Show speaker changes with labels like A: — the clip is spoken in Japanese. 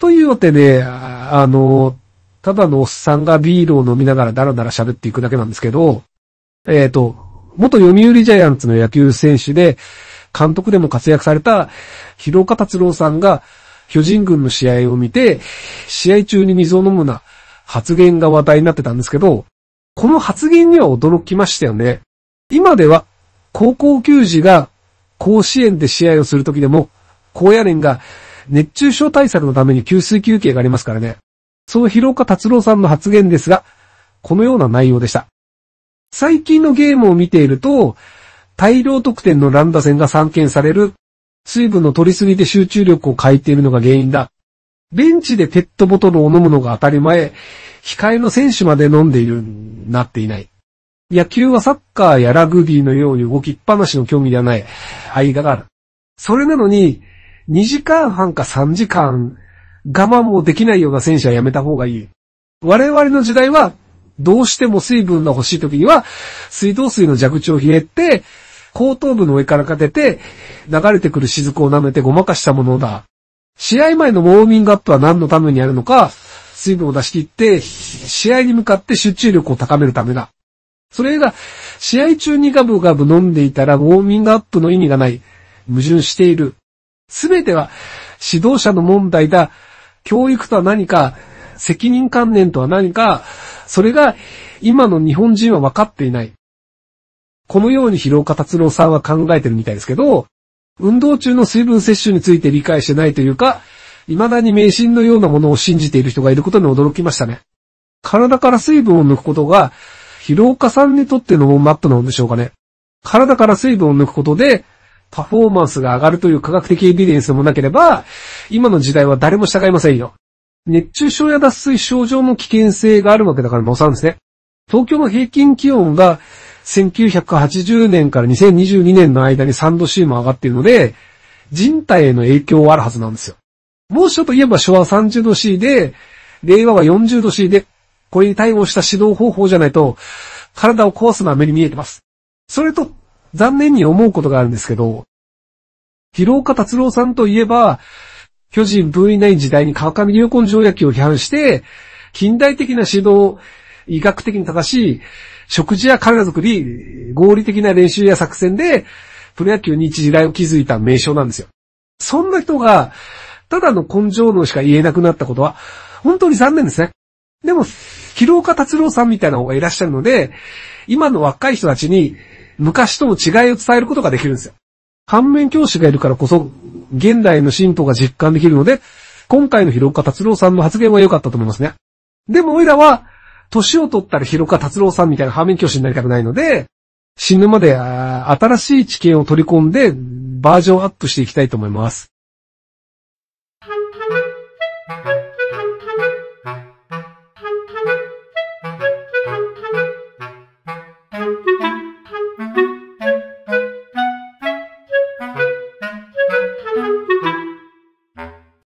A: というわけで、あの、ただのおっさんがビールを飲みながらダラダラ喋っていくだけなんですけど、えっ、ー、と、元読売ジャイアンツの野球選手で、監督でも活躍された広岡達郎さんが、巨人軍の試合を見て、試合中に水を飲むな発言が話題になってたんですけど、この発言には驚きましたよね。今では、高校球児が甲子園で試合をするときでも、高野連が熱中症対策のために給水休憩がありますからね。そう広岡達郎さんの発言ですが、このような内容でした。最近のゲームを見ていると、大量得点の乱打戦が散見される。水分の取りすぎて集中力を欠いているのが原因だ。ベンチでペットボトルを飲むのが当たり前、控えの選手まで飲んでいる、なっていない。野球はサッカーやラグビーのように動きっぱなしの競技ではない、間がある。それなのに、2時間半か3時間我慢もできないような選手はやめた方がいい。我々の時代は、どうしても水分が欲しい時には、水道水の蛇口をひえって、後頭部の上からかけて、流れてくる雫を舐めてごまかしたものだ。試合前のウォーミングアップは何のためにやるのか、水分を出し切って、試合に向かって集中力を高めるためだ。それが、試合中にガブガブ飲んでいたらウォーミングアップの意味がない。矛盾している。すべては指導者の問題だ。教育とは何か、責任観念とは何か、それが今の日本人は分かっていない。このように広岡達郎さんは考えてるみたいですけど、運動中の水分摂取について理解してないというか、未だに迷信のようなものを信じている人がいることに驚きましたね。体から水分を抜くことが、広岡さんにとってのウォットなんでしょうかね。体から水分を抜くことで、パフォーマンスが上がるという科学的エビデンスもなければ、今の時代は誰も従いませんよ。熱中症や脱水症状の危険性があるわけだからもうさんですね。東京の平均気温が1980年から2022年の間に3度 C も上がっているので、人体への影響はあるはずなんですよ。猛暑といえば昭和30度 C で、令和は40度 C で、これに対応した指導方法じゃないと、体を壊すのは目に見えてます。それと、残念に思うことがあるんですけど、広岡達郎さんといえば、巨人分類ない時代に川上流根条約を批判して、近代的な指導、医学的に正しい、食事や体作り、合理的な練習や作戦で、プロ野球に一時代を築いた名称なんですよ。そんな人が、ただの根性のしか言えなくなったことは、本当に残念ですね。でも、広岡達郎さんみたいな方がいらっしゃるので、今の若い人たちに昔との違いを伝えることができるんですよ。反面教師がいるからこそ、現代の進歩が実感できるので、今回の広岡達郎さんの発言は良かったと思いますね。でも、俺らは、年を取ったら広岡達郎さんみたいな反面教師になりたくないので、死ぬまで新しい知見を取り込んでバージョンアップしていきたいと思います。